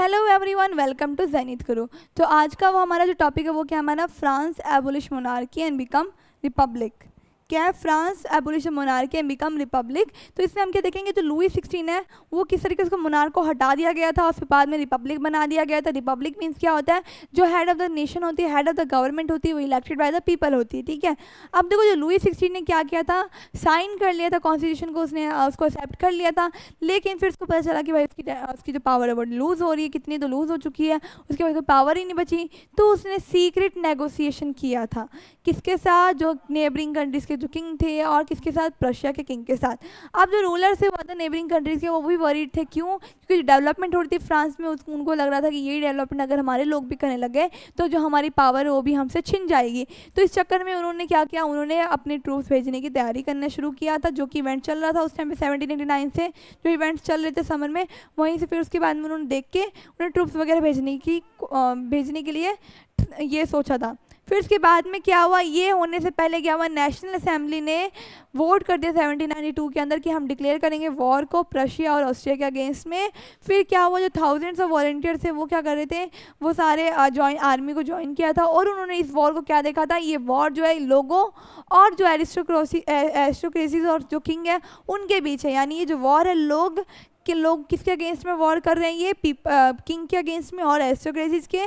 Hello everyone welcome to Jainit Guru तो आज का वो हमारा जो टॉपिक है वो क्या हमारा France abolish monarchy and become republic क्या है France abolition monarch and become republic तो इसमें हम क्या देखेंगे जो तो लुई सिक्सटीन है वो किस तरीके से मोनार्क को हटा दिया गया था और फिर बाद में रिपब्लिक बना दिया गया था रिपब्लिक मीन्स क्या होता है जो हेड ऑफ द नेशन होती है हेड ऑफ द गवर्नमेंट होती है वो इलेक्टेड बाय द पीपल होती है ठीक है अब देखो जो लुई सिक्सटीन ने क्या किया था साइन कर लिया था कॉन्स्टिट्यूशन को उसने उसको एक्सेप्ट कर लिया था लेकिन फिर उसको पता चला कि भाई उसकी उसकी जो पावर है वो लूज़ हो रही है कितनी तो लूज़ हो चुकी है उसके बाद कोई पावर ही नहीं बची तो उसने सीक्रेट नेगोसिएशन किया था किसके साथ जो नेबरिंग कंट्रीज के के जो किंग थे और किसके साथ प्रशिया के किंग के साथ अब जो रूलर्स थे वो अदर नेबरिंग कंट्रीज़ के वो भी वरीड थे क्यों क्योंकि डेवलपमेंट हो रही थी फ्रांस में उनको लग रहा था कि यही डेवलपमेंट अगर हमारे लोग भी करने लगे तो जो हमारी पावर है वो भी हमसे छिन जाएगी तो इस चक्कर में उन्होंने क्या किया उन्होंने अपने ट्रूफ भेजने की तैयारी करना शुरू किया था जो कि इवेंट चल रहा था उस टाइम पर सेवनटीन से जो इवेंट्स चल रहे थे समर में वहीं से फिर उसके बाद में उन्होंने देख के उन्हें ट्रूफ्स वगैरह भेजने की भेजने के लिए ये सोचा था फिर उसके बाद में क्या हुआ ये होने से पहले क्या हुआ नेशनल असेंबली ने वोट कर दिया 1792 के अंदर कि हम डिक्लेयर करेंगे वॉर को प्रशिया और ऑस्ट्रिया के अगेंस्ट में फिर क्या हुआ जो थाउजेंड्स ऑफ वॉल्टियर्स थे वो क्या कर रहे थे वो सारे जॉइन आर्मी को ज्वाइन किया था और उन्होंने इस वॉर को क्या देखा था ये वॉर जो है लोगों और जो एरिस्टोक्रोसी एरिस्टोक्रेसीज और जो किंग है उनके बीच है यानी ये जो वॉर है लोग के लोग किसके अगेंस्ट में वॉर कर रहे हैं ये किंग के अगेंस्ट में और एरिस्टोक्रेसीज के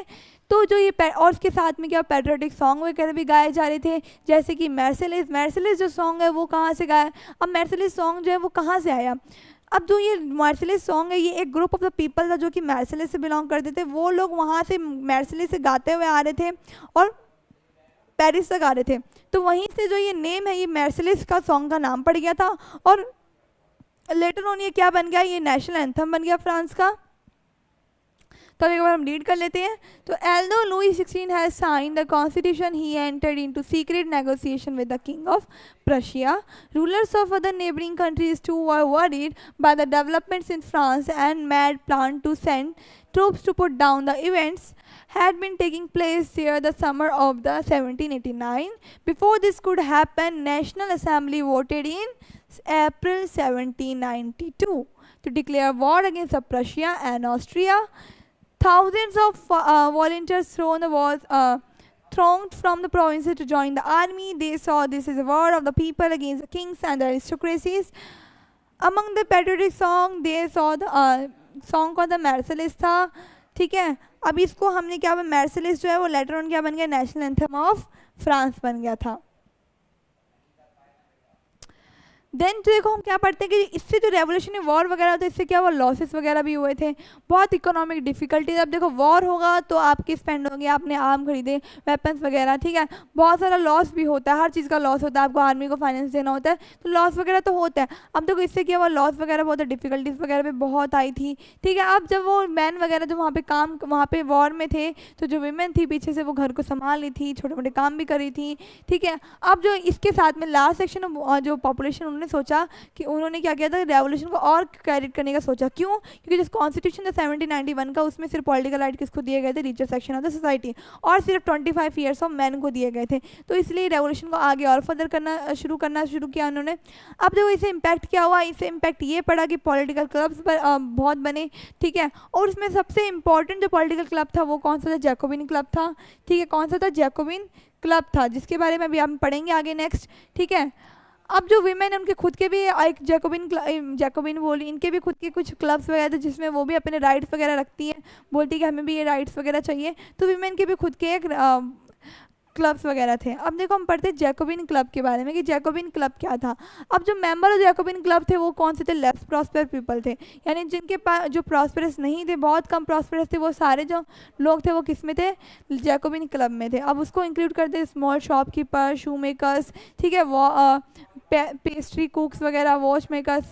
तो जो ये और उसके साथ में क्या पेट्रोटिक सॉन्ग वगैरह भी गाए जा रहे थे जैसे कि मैर्सलिस मैर्सलिस जो सॉन्ग है वो कहाँ से गाया अब मैर्सलिस सॉन्ग जो है वो कहाँ से आया अब जो ये मार्सलिस सॉन्ग है ये एक ग्रुप ऑफ द पीपल था जो कि मार्सलिस से बिलोंग करते थे वो लोग वहाँ से मार्सलिस से गाते हुए आ रहे थे और पेरिस तक आ रहे थे तो वहीं से जो ये नेम है ये मार्सलिस का सॉन्ग का नाम पड़ गया था और लेटर ऑन ये क्या बन गया ये नेशनल एंथम बन गया फ्रांस का तो अब एक बार हम रीड कर लेते हैं तो although Louis sixteen has sign the constitution he entered into secret negotiation with the king of Prussia rulers of other neighbouring countries too were worried by the developments in France and made plan to send troops to put down the events had been taking place here the summer of the 1789 before this could happen national assembly voted in april 1792 to declare war against prussia and austria Thousands of uh, volunteers thrown the walls, uh, thronged from the provinces to join the army. They saw this as a war of the people against the kings and the aristocracies. Among the patriotic song, they saw the uh, song called the Marsalis ठीक है अब इसको हमने क्या मैरसलिस जो है वो later on क्या बन गया नेशनल एंथम ऑफ फ्रांस बन गया था देन तो देखो हम क्या पढ़ते हैं कि इससे जो रेवोल्यूशन वॉर वगैरह तो इससे क्या हुआ लॉसेस वगैरह भी हुए थे बहुत इकोनॉमिक डिफिकल्टीज अब देखो वॉर होगा तो आपके स्पेंड होंगे आपने आर्म खरीदे वेपन्स वगैरह ठीक है बहुत सारा लॉस भी होता है हर चीज़ का लॉस होता है आपको आर्मी को फाइनेंस देना होता है तो लॉस वगैरह तो होता है अब देखो इससे क्या हुआ लॉस वगैरह बहुत डिफिकल्टीज वगैरह भी बहुत आई थी ठीक है अब जब वो मैन वगैरह जो वहाँ पर काम वहाँ पर वॉर में थे तो जो वीमेन थी पीछे से वो घर को संभाल ली थी छोटे मोटे काम भी करी थी ठीक है अब जो इसके साथ में लास्ट सेक्शन जो पॉपुलेशन उन्होंने सोचा कि उन्होंने क्या किया था रेवोल्यूशन को और कैरिट करने का सोचा क्यों क्योंकि जिस कॉन्स्टिट्यूशन था सेवनटीन वन का उसमें सिर्फ पॉलिटिकल राइट किसको दिए गए थे richer section of the society और सिर्फ twenty five years of man को दिए गए थे तो इसलिए रेवोल्यूशन को आगे और फर्दर करना शुरू करना शुरू किया उन्होंने अब देखो इसे इम्पैक्ट क्या हुआ इसे इम्पैक्ट ये पड़ा कि पॉलिटिकल क्लब्स बहुत बने ठीक है और उसमें सबसे इंपॉर्टेंट जो पॉलिटिकल क्लब था वो कौन सा था जैकोबिन क्लब था ठीक है कौन सा था जैकोबिन क्लब था जिसके बारे में अभी हम पढ़ेंगे आगे नेक्स्ट ठीक है अब जो वीमेन उनके खुद के भी एक जैकोबिन जैकोबिन बोली इनके भी खुद के कुछ क्लब्स वगैरह थे जिसमें वो भी अपने राइट्स वगैरह रखती हैं बोलती है कि हमें भी ये राइट्स वगैरह चाहिए तो वीमेन के भी खुद के एक क्लब्स वगैरह थे अब देखो हम पढ़ते जैकोबिन क्लब के बारे में कि जैकोबिन क्लब क्या था अब जो मेंबर ऑफ जैकोबिन क्लब थे वो कौन से थे लेस प्रॉस्पर पीपल थे यानी जिनके पास जो प्रॉस्परस नहीं थे बहुत कम प्रॉस्परस थे वो सारे जो लोग थे वो किस में थे जैकोबिन क्लब में थे अब उसको इंक्लूड करते स्मॉल शॉपकीपर शू मेकर्स ठीक है वो पेस्ट्री कुक्स वगैरह वॉच मेकर्स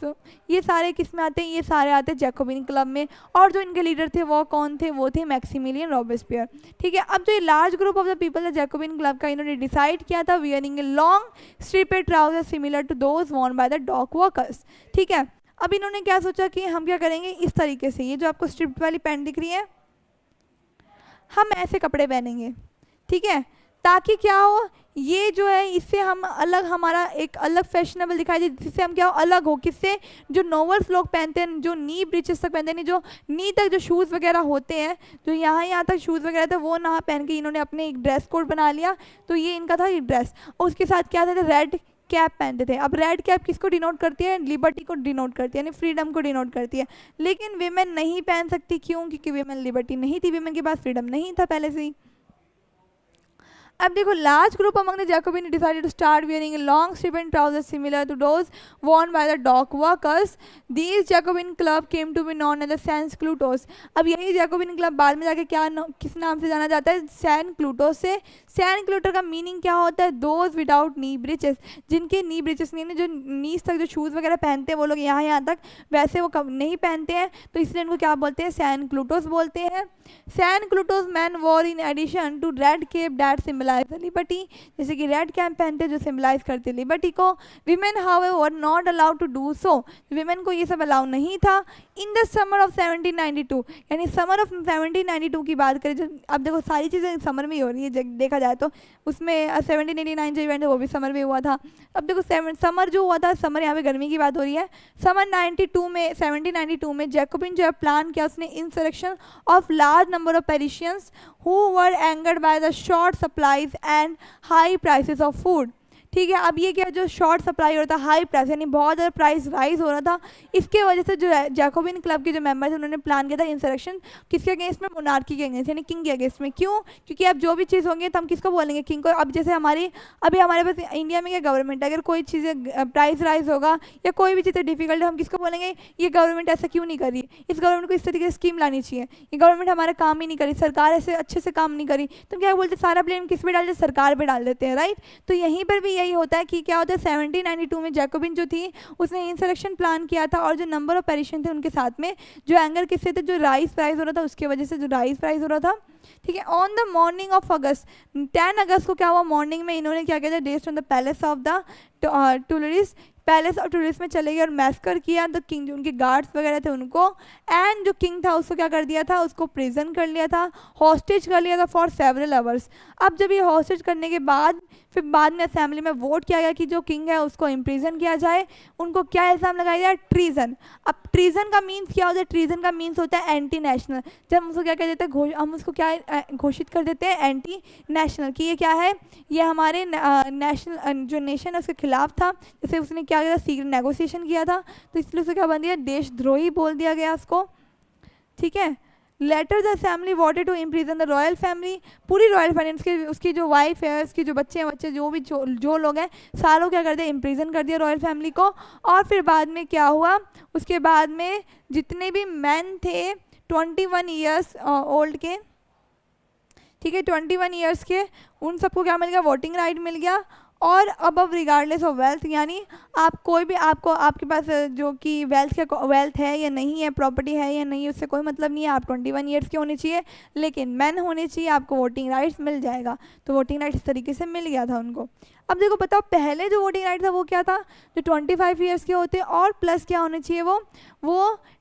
ये सारे किस में आते हैं ये सारे आते हैं जैकोबिन क्लब में और जो इनके लीडर थे वो कौन थे वो थे मैक्सिमिलियन रॉबर्स ठीक है अब जो ये large group of the people है जैकोबिन क्लब का इन्होंने डिसाइड किया था wearing a long striped trouser similar to those worn by the dock workers ठीक है अब इन्होंने क्या सोचा कि हम क्या करेंगे इस तरीके से ये जो आपको स्ट्रिप्ट वाली पैंट दिख रही है हम ऐसे कपड़े पहनेंगे ठीक है ताकि क्या हो ये जो है इससे हम अलग हमारा एक अलग फैशनेबल दिखाई दे जिससे हम क्या हो अलग हो किससे जो नोवर्स लोग पहनते हैं जो नी ब्रिचेस तक पहनते हैं जो नी तक जो शूज़ वगैरह होते हैं जो यहाँ यहाँ तक शूज़ वगैरह थे वो ना पहन के इन्होंने अपने एक ड्रेस कोड बना लिया तो ये इनका था ये ड्रेस और उसके साथ क्या था रेड कैप पहनते थे अब रेड कैप किसको डिनोट करती है लिबर्टी को डिनोट करती है यानी फ्रीडम को डिनोट करती है लेकिन वेमेन नहीं पहन सकती क्यों क्योंकि वेमेन लिबर्टी नहीं थी वेमेन के पास फ्रीडम नहीं था पहले से ही अब देखो large group among the Jacobin decided to start wearing long strip and trouser similar to those worn by the dock workers these Jacobin club came to be known as sans culottes अब यही Jacobin club बाद में जाके क्या न, किस नाम से जाना जाता है सैन क्लूटोस से सैन क्लूटर का मीनिंग क्या होता है दोज विदाउट नी ब्रिचेस जिनके नी ब्रिचेस नहीं जो नीस तक जो शूज़ वगैरह पहनते हैं वो लोग यहाँ यहाँ तक वैसे वो कब नहीं पहनते हैं तो इसलिए इनको क्या बोलते हैं सैन क्लूटोस बोलते हैं sans culottes man wore in addition to red cap that similar symbolize liberty जैसे कि रेड कैंप पहनते जो सिम्बलाइज करते लिबर्टी को women however not allowed to do so women को ये सब अलाउ नहीं था इन द समर ऑफ 1792 यानी समर ऑफ 1792 की बात करें जब अब देखो सारी चीज़ें समर में ही हो रही है देखा जाए तो उसमें सेवनटीन एटी नाइन जो इवेंट है वो भी समर में हुआ था अब देखो सेवन समर जो हुआ था समर यहाँ पे गर्मी की बात हो रही है समर 92 में 1792 में जैकोबिन जो है प्लान किया उसने insurrection of large number of Parisians who were angered by the short supplies and high prices of food. ठीक है अब ये क्या जो शॉर्ट सप्लाई हो रहा था हाई प्राइस यानी बहुत ज़्यादा प्राइस राइज हो रहा था इसके वजह से जो है जैकोबिन क्लब के जो मेम्बर थे उन्होंने प्लान किया था इंसरेक्शन किसके अगेंस्ट में मोनार्की के अगेंस्ट यानी किंग के अगेंस्ट में क्यों क्योंकि अब जो भी चीज़ होंगे तो हम किसको बोलेंगे किंग को अब जैसे हमारी अभी हमारे पास इंडिया में क्या गवर्नमेंट है अगर कोई चीज़ें प्राइस राइज होगा या कोई भी चीज़ें डिफिकल्ट हम किसको बोलेंगे ये गवर्नमेंट ऐसा क्यों नहीं करी इस गवर्नमेंट को इस तरीके से स्कीम लानी चाहिए ये गवर्नमेंट हमारा काम ही नहीं करी सरकार ऐसे अच्छे से काम नहीं करी तो क्या बोलते सारा ब्लेम किस पे डालते सरकार पर डाल देते हैं राइट तो यहीं पर भी ये होता है कि क्या होता है सेवनटीन नाइन्टी टू में जैकोबिन जो थी उसने इंसलेक्शन प्लान किया था और जो नंबर ऑफ पेरिशन थे उनके साथ में जो एंगर किससे थे जो राइस प्राइस हो रहा था उसके वजह से जो राइस प्राइस हो रहा था ठीक है on the morning of August ten August को क्या हुआ मॉर्निंग में इन्होंने क्या किया था dashed on the palace of the Tuileries palace और टूरिस्ट में चले गए और मैस्कर किया तो किंग जो उनके गार्ड्स वगैरह थे उनको एंड जो किंग था उसको क्या कर दिया था उसको प्रिजन कर लिया था हॉस्टेज कर लिया था फॉर सेवरल आवर्स अब जब ये हॉस्टेज करने के बाद फिर बाद में असेंबली में वोट किया गया कि जो किंग है उसको इम्प्रीजन किया जाए उनको क्या इल्ज़ाम लगाया जाए ट्रीज़न अब ट्रीज़न का मीन्स क्या होता है ट्रीज़न का मीन्स होता है एंटी नेशनल जब हम उसको क्या कह देते हैं हम उसको क्या घोषित कर देते हैं एंटी नेशनल कि ये क्या है ये हमारे नेशनल जो नेशन है उसके खिलाफ था जैसे उसने क्या किया सीक्रेट नेगोशिएशन किया था तो इसलिए उसको क्या बन दिया देशद्रोही बोल दिया गया उसको ठीक है later the family voted to imprison the royal family पूरी रॉयल फैमिली उसके उसकी जो वाइफ है उसके जो बच्चे हैं बच्चे जो भी जो, जो लोग हैं सारों क्या कर दिया इम्प्रीजन कर दिया रॉयल फैमिली को और फिर बाद में क्या हुआ उसके बाद में जितने भी मैन थे ट्वेंटी वन ईयर्स ओल्ड के ठीक है ट्वेंटी वन ईयर्स के उन सबको क्या मिल गया वोटिंग राइट मिल गया और अब अब रिगार्डलेस ऑफ वेल्थ यानी आप कोई भी आपको आपके पास जो कि वेल्थ का वेल्थ है या नहीं है प्रॉपर्टी है या नहीं उससे कोई मतलब नहीं है आप ट्वेंटी वन ईयर्स के होने चाहिए लेकिन मैन होने चाहिए आपको वोटिंग राइट्स मिल जाएगा तो वोटिंग राइट इस तरीके से मिल गया था उनको अब देखो बताओ पहले जो वोटिंग राइट था वो क्या था जो ट्वेंटी फाइव ईयर्स के होते और प्लस क्या होने चाहिए वो वो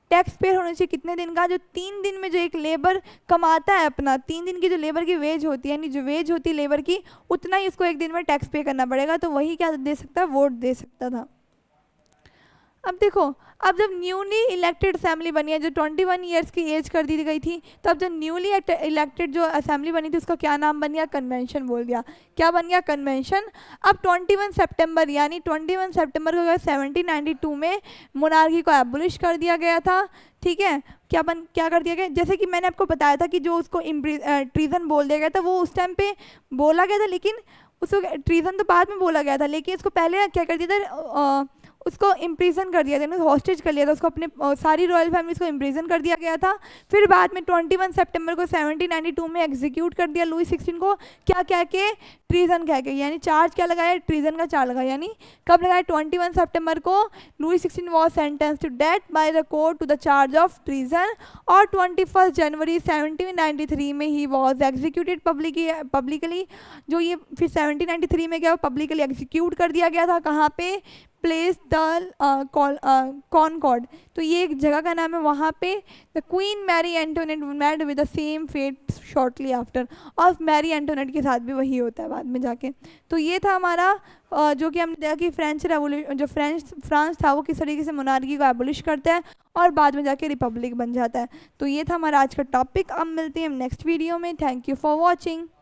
टैक्स पेयर होना चाहिए कितने दिन का जो तीन दिन में जो एक लेबर कमाता है अपना तीन दिन की जो लेबर की वेज होती है यानी जो वेज होती है लेबर की उतना ही उसको एक दिन में टैक्स पे करना पड़ेगा तो वही क्या दे सकता है वोट दे सकता था अब देखो अब जब न्यूली इलेक्टेड असेंबली बनी है जो 21 इयर्स की एज कर दी गई थी तो अब जो न्यूली इलेक्टेड जो असेंबली बनी थी उसका क्या नाम बन गया कन्वेंशन बोल दिया क्या बन गया कन्वेंशन अब 21 सितंबर यानी 21 सितंबर को सेवनटीन नाइन्टी टू में मोनार्की को एबुलिश कर दिया गया था ठीक है क्या बन क्या कर दिया गया जैसे कि मैंने आपको बताया था कि जो उसको ट्रीज़न बोल दिया गया था वो उस टाइम पर बोला गया था लेकिन उसको ट्रीज़न तो बाद में बोला गया था लेकिन इसको पहले क्या कर दिया था उसको इम्प्रीजन कर दिया था ना हॉस्टेज कर लिया था उसको अपने सारी रॉयल फैमिली उसको इम्प्रीजन कर दिया गया था फिर बाद में 21 सितंबर को 1792 में एग्जीक्यूट कर दिया लुई सिक्सटीन को क्या कह के ट्रीजन कह के यानी चार्ज क्या लगाया ट्रीजन का चार्ज लगाया यानी कब लगाया 21 सेप्टेम्बर को Louis sixteen was sentence to death by the court to the charge of treason और ट्वेंटी जनवरी थ्री में ही वॉज एग्जीक्यूटेड पब्लिक पब्लिकली जो ये फिर थ्री में क्या पब्लिकली एग्जीक्यूट कर दिया गया था कहाँ पे प्लेस द कॉड तो ये एक जगह का नाम है वहाँ पे the queen Marie Antoinette met with the same fate shortly after और मैरी एंटोनेट के साथ भी वही होता है बाद में जाके तो ये था हमारा uh, जो कि हमने देखा कि फ्रेंच रेवोल्यूशन जो फ्रेंच फ्रांस था वो किस तरीके से मोनार्की को एबोलिश करता है और बाद में जाके रिपब्लिक बन जाता है तो ये था हमारा आज का टॉपिक अब मिलते हैं हम नेक्स्ट वीडियो में थैंक यू फॉर वॉचिंग